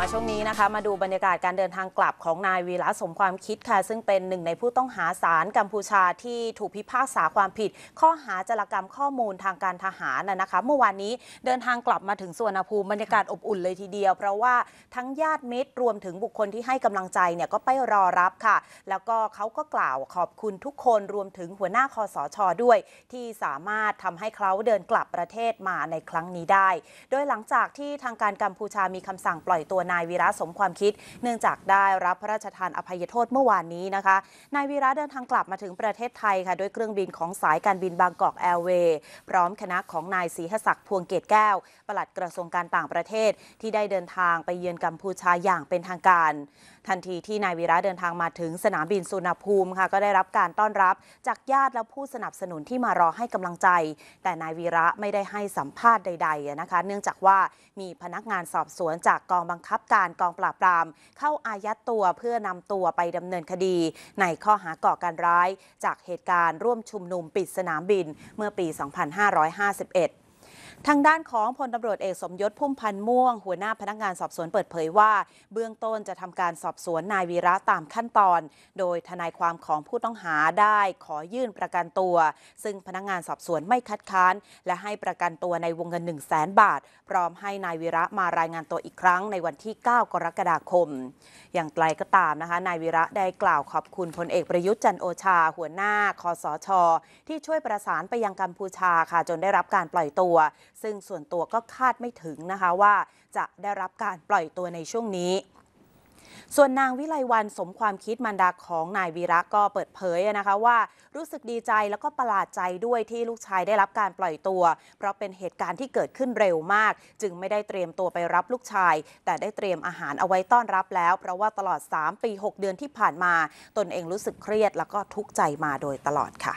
มาช่วงนี้นะคะมาดูบรรยากาศการเดินทางกลับของนายวีระสมความคิดค่ะซึ่งเป็นหนึ่งในผู้ต้องหาสารกัมพูชาที่ถูกพิพากษาความผิด ข้อหาจารกรรมข้อมูลทางการทหารนะคะเมื่อวานนี้เดินทางกลับมาถึงสุวรรณภูมิบรรยากาศอบอุ่นเลยทีเดียวเพราะว่าทั้งญาติมิตรรวมถึงบุคคลที่ให้กำลังใจเนี่ยก็ไปรอรับค่ะ แล้วก็เขาก็กล่าวขอบคุณทุกคนรวมถึงหัวหน้าคอสชด้วย ที่สามารถทำให้เขาเดินกลับประเทศมาในครั้งนี้ได้ โดยหลังจากที่ทางการกัมพูชามีคำสั่งปล่อยตัวนายวีระสมความคิด เนื่องจากได้รับพระราชทานอภัยโทษเมื่อวานนี้นะคะ นายวีระเดินทางกลับมาถึงประเทศไทยค่ะด้วยเครื่องบินของสายการบินบางกอกแอร์เวย์ พร้อมคณะของนายศรีหศักดิ์พวงเกตแก้ว ปลัดกระทรวงการต่างประเทศที่ได้เดินทางไปเยือนกัมพูชาอย่างเป็นทางการ ทันทีที่นายวีระเดินทางมาถึงสนามบินสุนรภูมิค่ะก็ได้รับการต้อนรับจากญาติและผู้สนับสนุนที่มารอให้กำลังใจ แต่นายวีระไม่ได้ให้สัมภาษณ์ใดๆนะคะเนื่องจากว่ามีพนักงานสอบสวนจากกองบังคับับการกองปราบปรามเข้าอายัดตัวเพื่อนำตัวไปดำเนินคดี ในข้อหาก่อการร้ายจากเหตุการณ์ร่วมชุมนุมปิดสนามบินเมื่อปี 2551ทางด้านของพลตำรวจเอกสมยศพุ่มพันธ์ม่วงหัวหน้าพนักงานสอบสวนเปิดเผยว่า เบื้องต้นจะทำการสอบสวนนายวีระตามขั้นตอน โดยทนายความของผู้ต้องหาได้ขอยื่นประกันตัว ซึ่งพนักงานสอบสวนไม่คัดค้าน และให้ประกันตัวในวงเงิน1 0 0 0 0แสนบาทพร้อมให้นายวีระมารายงานตัวอีกครั้ง ในวันที่ 9 กรกฎาคม อย่างไกลก็ตามนะคะนายวีระได้กล่าวขอบคุณพลเอกประยุทธ์จันโอชาหัวหน้าคอสชที่ช่วยประสานไปยังกัมพูชาค่ะจนได้รับการปล่อยตัวซึ่งส่วนตัวก็คาดไม่ถึงนะคะ ว่าจะได้รับการปล่อยตัวในช่วงนี้ ส่วนนางวิไลวันสมความคิดมารดาของนายวีระก็เปิดเผยนะคะว่ารู้สึกดีใจแล้วก็ประหลาดใจด้วยที่ลูกชายได้รับการปล่อยตัว เพราะเป็นเหตุการณ์ที่เกิดขึ้นเร็วมาก จึงไม่ได้เตรียมตัวไปรับลูกชาย แต่ได้เตรียมอาหารเอาไว้ต้อนรับแล้ว เพราะว่าตลอด3ปี6 เดือนที่ผ่านมา ตนเองรู้สึกเครียดแล้วก็ทุกข์ใจมาโดยตลอดค่ะ